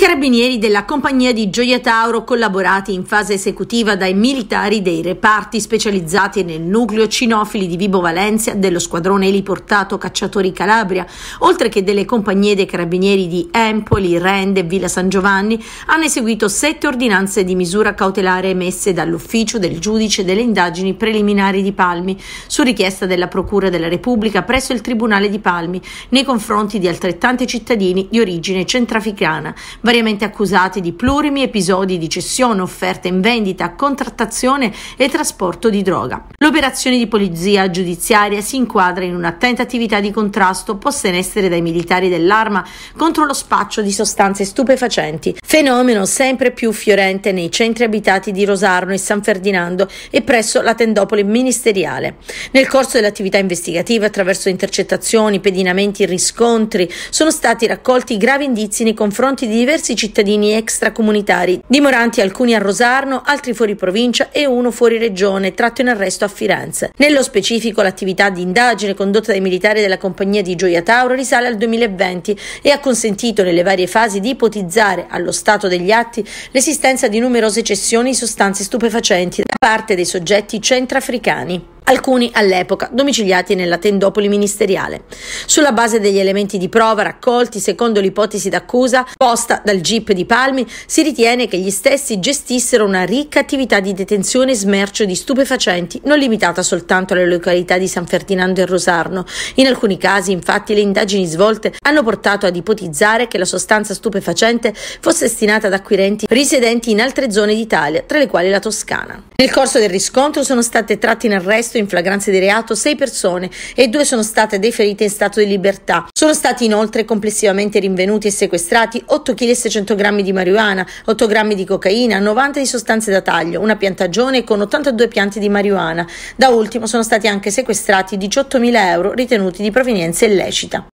carabinieri della compagnia di Gioia Tauro collaborati in fase esecutiva dai militari dei reparti specializzati nel nucleo cinofili di Vibo Valencia dello squadrone eliportato Cacciatori Calabria, oltre che delle compagnie dei carabinieri di Empoli, Rende e Villa San Giovanni, hanno eseguito sette ordinanze di misura cautelare emesse dall'ufficio del giudice delle indagini preliminari di Palmi su richiesta della Procura della Repubblica presso il Tribunale di Palmi nei confronti di altrettanti cittadini di origine centrafricana variamente accusati di plurimi episodi di cessione, offerta in vendita, contrattazione e trasporto di droga. L'operazione di polizia giudiziaria si inquadra in un'attenta attività di contrasto posta in essere dai militari dell'arma contro lo spaccio di sostanze stupefacenti, fenomeno sempre più fiorente nei centri abitati di Rosarno e San Ferdinando e presso la tendopoli ministeriale. Nel corso dell'attività investigativa, attraverso intercettazioni, pedinamenti e riscontri, sono stati raccolti gravi indizi nei confronti di diversi diversi cittadini extracomunitari, dimoranti alcuni a Rosarno, altri fuori provincia e uno fuori regione, tratto in arresto a Firenze. Nello specifico l'attività di indagine condotta dai militari della compagnia di Gioia Tauro risale al 2020 e ha consentito nelle varie fasi di ipotizzare, allo stato degli atti, l'esistenza di numerose cessioni di sostanze stupefacenti da parte dei soggetti centrafricani alcuni all'epoca domiciliati nella tendopoli ministeriale. Sulla base degli elementi di prova raccolti secondo l'ipotesi d'accusa posta dal GIP di Palmi, si ritiene che gli stessi gestissero una ricca attività di detenzione e smercio di stupefacenti non limitata soltanto alle località di San Ferdinando e Rosarno. In alcuni casi, infatti, le indagini svolte hanno portato ad ipotizzare che la sostanza stupefacente fosse destinata ad acquirenti risidenti in altre zone d'Italia, tra le quali la Toscana. Nel corso del riscontro sono state tratte in arresto arresto in flagranza di reato sei persone e due sono state deferite in stato di libertà. Sono stati inoltre complessivamente rinvenuti e sequestrati 8 kg e 600 g di marijuana, 8 g di cocaina, 90 di sostanze da taglio, una piantagione con 82 piante di marijuana. Da ultimo sono stati anche sequestrati 18.000 euro ritenuti di provenienza illecita.